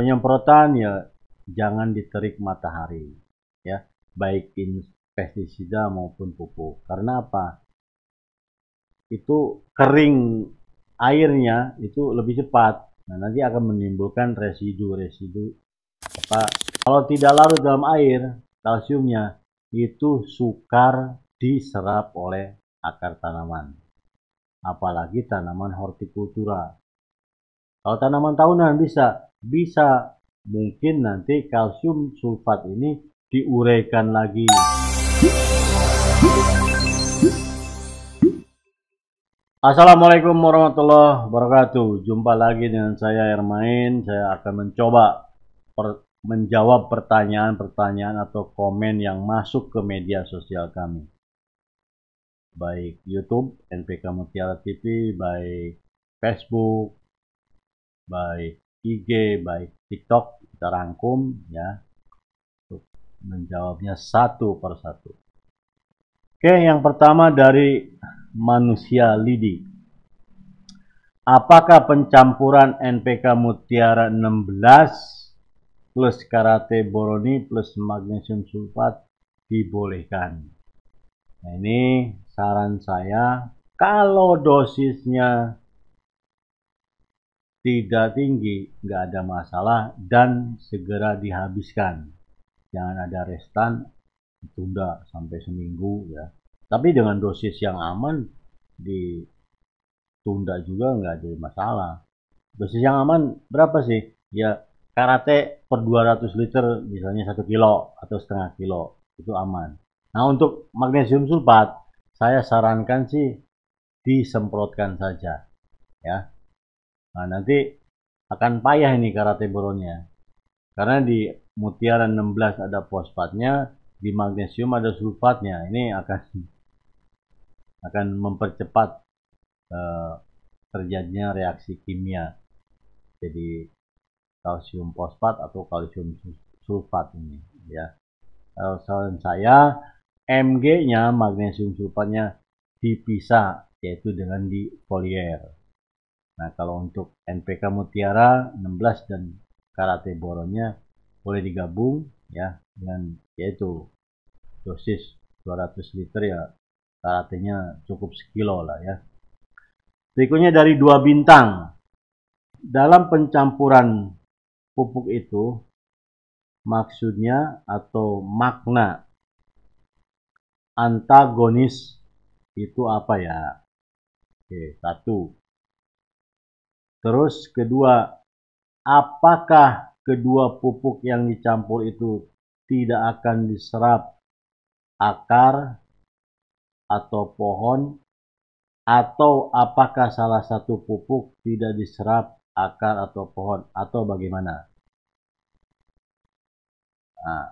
penyemprotan ya jangan diterik matahari ya baik pestisida maupun pupuk karena apa itu kering airnya itu lebih cepat nah nanti akan menimbulkan residu-residu apa kalau tidak larut dalam air kalsiumnya itu sukar diserap oleh akar tanaman apalagi tanaman hortikultura kalau tanaman tahunan bisa, bisa mungkin nanti kalsium sulfat ini diuraikan lagi. Assalamualaikum warahmatullahi wabarakatuh. Jumpa lagi dengan saya Hermain. Saya akan mencoba per menjawab pertanyaan-pertanyaan atau komen yang masuk ke media sosial kami. Baik YouTube NPK Mutiara TV, baik Facebook, baik IG, baik TikTok kita rangkum ya untuk menjawabnya satu per satu. Oke, yang pertama dari manusia lidi. Apakah pencampuran NPK mutiara 16 plus karate boroni plus magnesium sulfat dibolehkan? Nah, ini saran saya kalau dosisnya tidak tinggi, nggak ada masalah, dan segera dihabiskan. Jangan ada restan, ditunda sampai seminggu ya. Tapi dengan dosis yang aman, ditunda juga nggak ada masalah. Dosis yang aman berapa sih? Ya karate per 200 liter misalnya satu kilo atau setengah kilo itu aman. Nah untuk magnesium sulfat saya sarankan sih disemprotkan saja ya Nah, nanti akan payah ini karate boronnya. Karena di mutiara 16 ada fosfatnya, di magnesium ada sulfatnya. Ini akan akan mempercepat eh, terjadinya reaksi kimia. Jadi kalsium fosfat atau kalsium sulfat ini ya. Kalau saran saya Mg-nya magnesium sulfatnya dipisah yaitu dengan di foliar. Nah, kalau untuk NPK Mutiara 16 dan Karate Boronya boleh digabung ya dengan yaitu dosis 200 liter ya karatenya cukup sekilo lah ya. Berikutnya dari dua bintang. Dalam pencampuran pupuk itu maksudnya atau makna antagonis itu apa ya? Oke, satu Terus kedua, apakah kedua pupuk yang dicampur itu tidak akan diserap akar atau pohon atau apakah salah satu pupuk tidak diserap akar atau pohon atau bagaimana? Nah,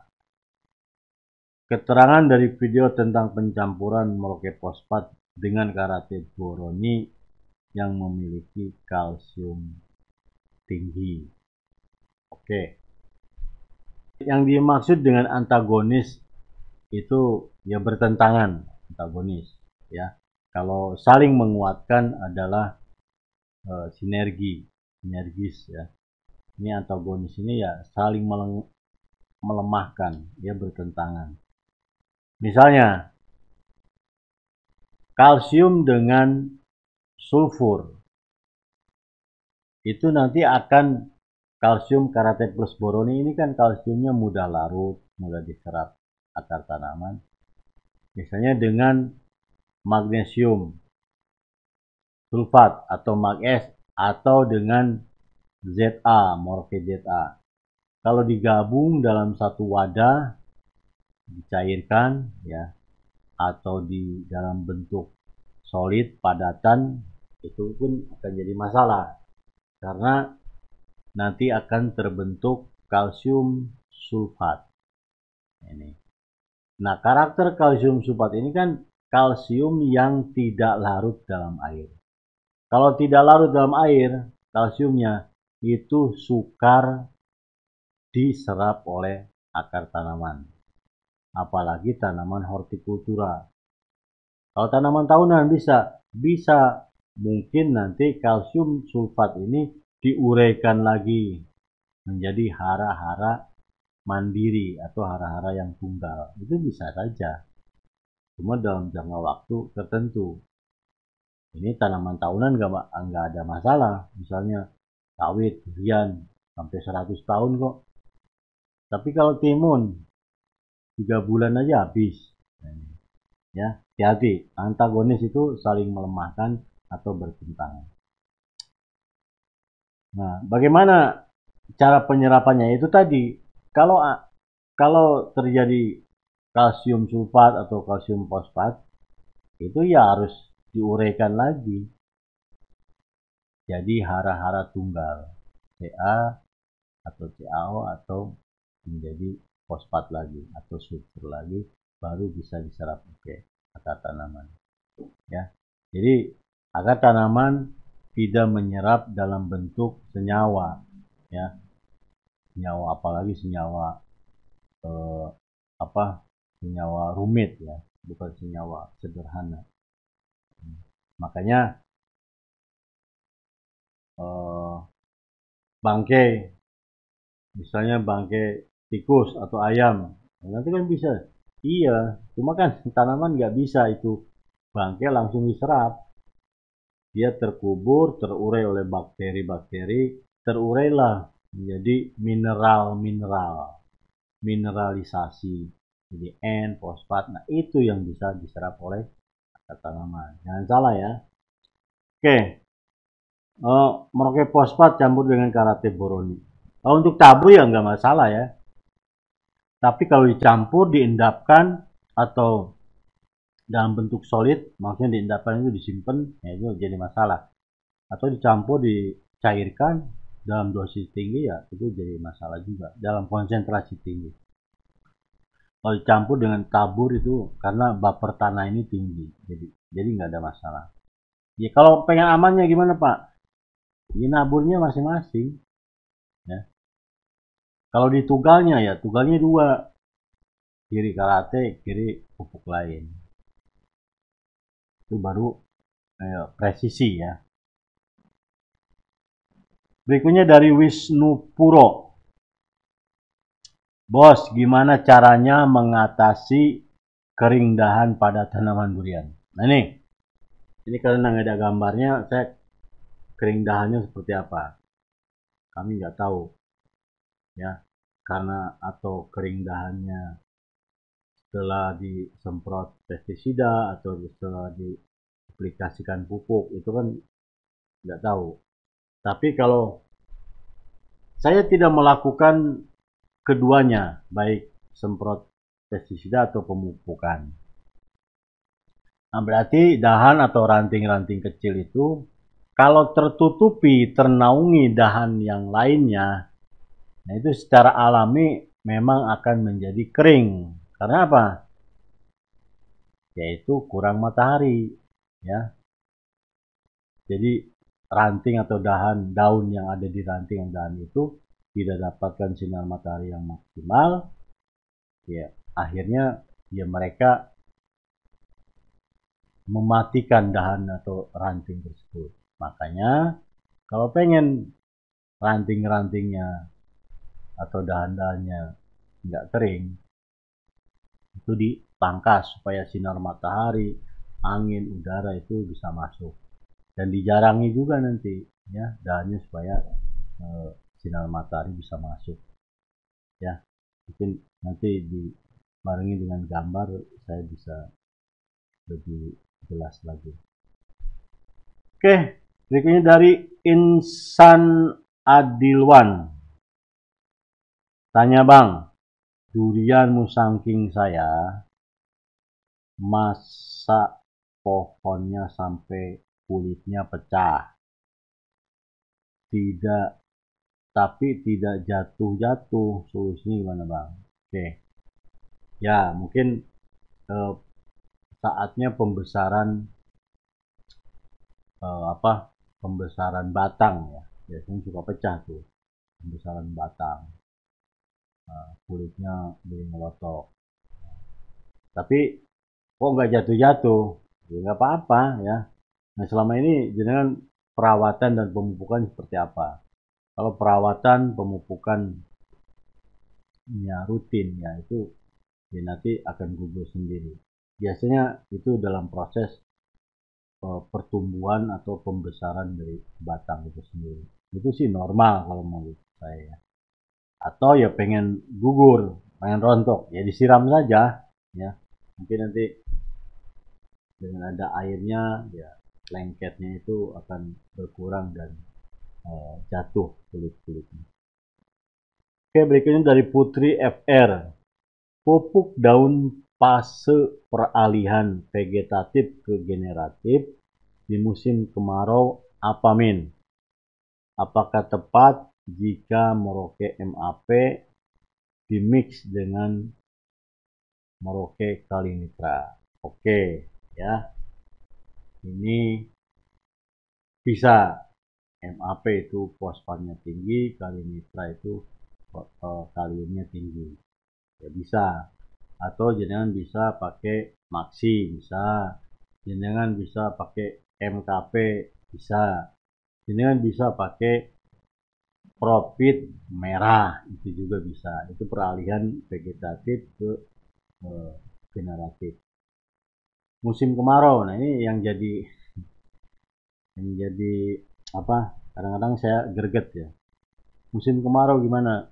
keterangan dari video tentang pencampuran moleke fosfat dengan karate boroni yang memiliki kalsium tinggi. Oke. Yang dimaksud dengan antagonis itu ya bertentangan, antagonis ya. Kalau saling menguatkan adalah e, sinergi, sinergis ya. Ini antagonis ini ya saling melemahkan, ya bertentangan. Misalnya kalsium dengan sulfur itu nanti akan kalsium karate plus boroni ini kan kalsiumnya mudah larut, mudah diserap akar tanaman. Misalnya dengan magnesium sulfat atau mag s atau dengan ZA, morfe ZA. Kalau digabung dalam satu wadah dicairkan ya atau di dalam bentuk solid, padatan, itu pun akan jadi masalah. Karena nanti akan terbentuk kalsium sulfat. Ini. Nah, karakter kalsium sulfat ini kan kalsium yang tidak larut dalam air. Kalau tidak larut dalam air, kalsiumnya itu sukar diserap oleh akar tanaman. Apalagi tanaman hortikultura kalau tanaman tahunan bisa, bisa mungkin nanti kalsium sulfat ini diuraikan lagi menjadi hara-hara mandiri atau hara-hara yang tunggal. Itu bisa saja. Cuma dalam jangka waktu tertentu. Ini tanaman tahunan nggak nggak ada masalah. Misalnya sawit, durian, sampai 100 tahun kok. Tapi kalau timun, 3 bulan aja habis. Nah, ya, hati-hati antagonis itu saling melemahkan atau bertentangan nah bagaimana cara penyerapannya itu tadi kalau kalau terjadi kalsium sulfat atau kalsium fosfat itu ya harus diuraikan lagi jadi hara-hara tunggal CA atau CaO atau menjadi fosfat lagi atau sulfur lagi baru bisa diserap oke okay akar tanaman. Ya. Jadi agar tanaman tidak menyerap dalam bentuk senyawa, ya, senyawa apalagi senyawa eh, apa senyawa rumit ya, bukan senyawa sederhana. Makanya eh, bangkai, misalnya bangke tikus atau ayam, nanti kan bisa Iya, cuma kan tanaman nggak bisa itu bangke langsung diserap. Dia terkubur, terurai oleh bakteri-bakteri, terurailah menjadi mineral-mineral, mineralisasi. Jadi N, fosfat, nah itu yang bisa diserap oleh tanaman. Jangan salah ya. Oke, uh, eh, merokai fosfat campur dengan karate boroni. Kalau eh, untuk tabu ya nggak masalah ya tapi kalau dicampur, diendapkan atau dalam bentuk solid, maksudnya diendapkan itu disimpan, ya itu jadi masalah. Atau dicampur, dicairkan dalam dosis tinggi ya itu jadi masalah juga dalam konsentrasi tinggi. Kalau dicampur dengan tabur itu karena baper tanah ini tinggi, jadi jadi nggak ada masalah. Ya kalau pengen amannya gimana Pak? Ini ya naburnya masing-masing kalau di tugalnya ya tugalnya dua kiri karate kiri pupuk lain itu baru eh, presisi ya berikutnya dari Wisnu Puro Bos, gimana caranya mengatasi kering dahan pada tanaman durian? Nah ini, ini karena nggak ada gambarnya, saya kering dahannya seperti apa. Kami nggak tahu ya karena atau kering dahannya setelah disemprot pestisida atau setelah diaplikasikan pupuk itu kan tidak tahu. Tapi kalau saya tidak melakukan keduanya, baik semprot pestisida atau pemupukan. Nah, berarti dahan atau ranting-ranting kecil itu kalau tertutupi, ternaungi dahan yang lainnya, Nah, itu secara alami memang akan menjadi kering. Karena apa? Yaitu kurang matahari, ya. Jadi ranting atau dahan daun yang ada di ranting dan dahan itu tidak dapatkan sinar matahari yang maksimal, ya akhirnya ya mereka mematikan dahan atau ranting tersebut. Makanya kalau pengen ranting-rantingnya atau dahan-dahannya nggak kering itu dipangkas supaya sinar matahari angin udara itu bisa masuk dan dijarangi juga nanti ya dahannya supaya e, sinar matahari bisa masuk ya mungkin nanti dibarengi dengan gambar saya bisa lebih jelas lagi oke berikutnya dari Insan Adilwan Tanya bang, durian musangking saya masa pohonnya sampai kulitnya pecah. Tidak, tapi tidak jatuh-jatuh. Solusinya gimana bang? Oke, ya mungkin eh, saatnya pembesaran eh, apa? Pembesaran batang ya. Biasanya suka pecah tuh pembesaran batang Nah, kulitnya jadi melotok. tapi kok nggak jatuh-jatuh ya nggak apa-apa ya nah selama ini jenengan perawatan dan pemupukan seperti apa kalau perawatan pemupukan ya rutin ya itu ya nanti akan gugur sendiri biasanya itu dalam proses uh, pertumbuhan atau pembesaran dari batang itu sendiri itu sih normal kalau menurut saya ya atau ya pengen gugur pengen rontok ya disiram saja ya mungkin nanti dengan ada airnya ya lengketnya itu akan berkurang dan eh, jatuh kulit-kulitnya oke berikutnya dari Putri FR pupuk daun fase peralihan vegetatif ke generatif di musim kemarau apa min? apakah tepat jika Merauke MAP dimix dengan Merauke Kalinitra. Oke, okay, ya. Ini bisa MAP itu fosfatnya tinggi, Kalinitra itu eh, kaliumnya tinggi. Ya bisa. Atau jenengan bisa pakai Maxi, bisa. Jenengan bisa pakai MKP, bisa. Jenengan bisa pakai profit merah itu juga bisa itu peralihan vegetatif ke eh, generatif musim kemarau nah ini yang jadi yang jadi apa kadang-kadang saya greget ya musim kemarau gimana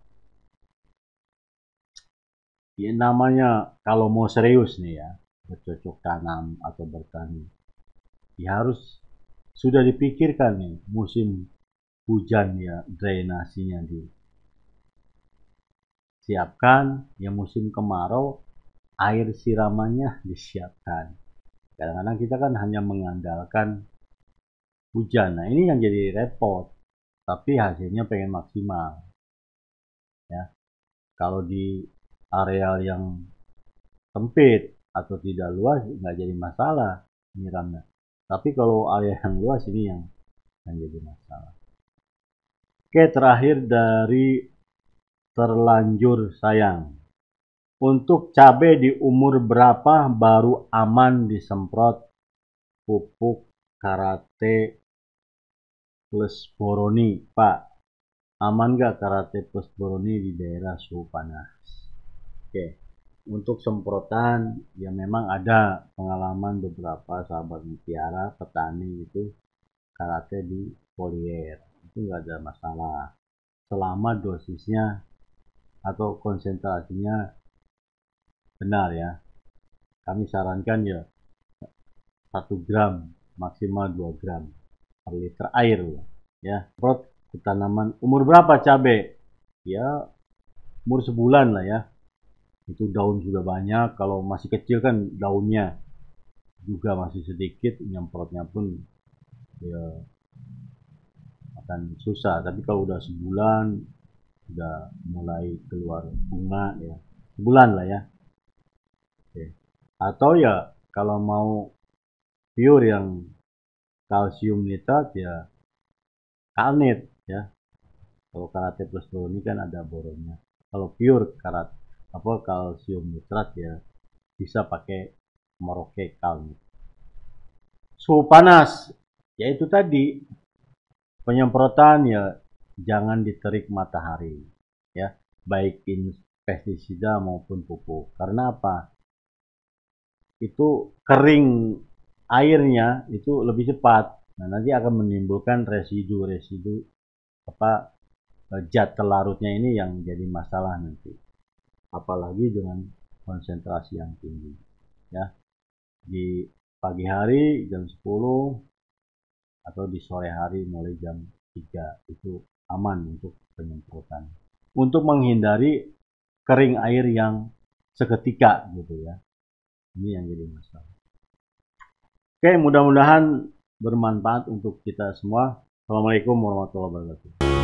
ya namanya kalau mau serius nih ya bercocok tanam atau bertani ya harus sudah dipikirkan nih musim hujan ya drainasinya di siapkan. ya musim kemarau air siramannya disiapkan kadang-kadang kita kan hanya mengandalkan hujan nah ini yang jadi repot tapi hasilnya pengen maksimal ya kalau di areal yang sempit atau tidak luas nggak jadi masalah nyiramnya tapi kalau area yang luas ini yang, yang jadi masalah Oke, terakhir dari terlanjur sayang. Untuk cabai di umur berapa baru aman disemprot pupuk karate plus boroni, Pak? Aman gak karate plus boroni di daerah suhu panas? Oke, untuk semprotan ya memang ada pengalaman beberapa sahabat mutiara petani itu karate di polier itu nggak ada masalah selama dosisnya atau konsentrasinya benar ya kami sarankan ya 1 gram maksimal 2 gram per liter air ya Prot ke tanaman umur berapa cabe? ya umur sebulan lah ya itu daun sudah banyak kalau masih kecil kan daunnya juga masih sedikit nyemprotnya pun ya akan susah tapi kalau udah sebulan udah mulai keluar bunga ya sebulan lah ya Oke. atau ya kalau mau pure yang kalsium nitrat ya kalnit ya kalau karate plus ini kan ada boronnya kalau pure karat apa kalsium nitrat ya bisa pakai Maroke kalnit suhu panas yaitu tadi penyemprotan ya jangan diterik matahari ya baik pestisida maupun pupuk karena apa itu kering airnya itu lebih cepat nah nanti akan menimbulkan residu-residu apa eh, zat terlarutnya ini yang jadi masalah nanti apalagi dengan konsentrasi yang tinggi ya di pagi hari jam 10 atau di sore hari mulai jam 3 itu aman untuk penyemprotan. Untuk menghindari kering air yang seketika gitu ya. Ini yang jadi masalah. Oke, mudah-mudahan bermanfaat untuk kita semua. Assalamualaikum warahmatullahi wabarakatuh.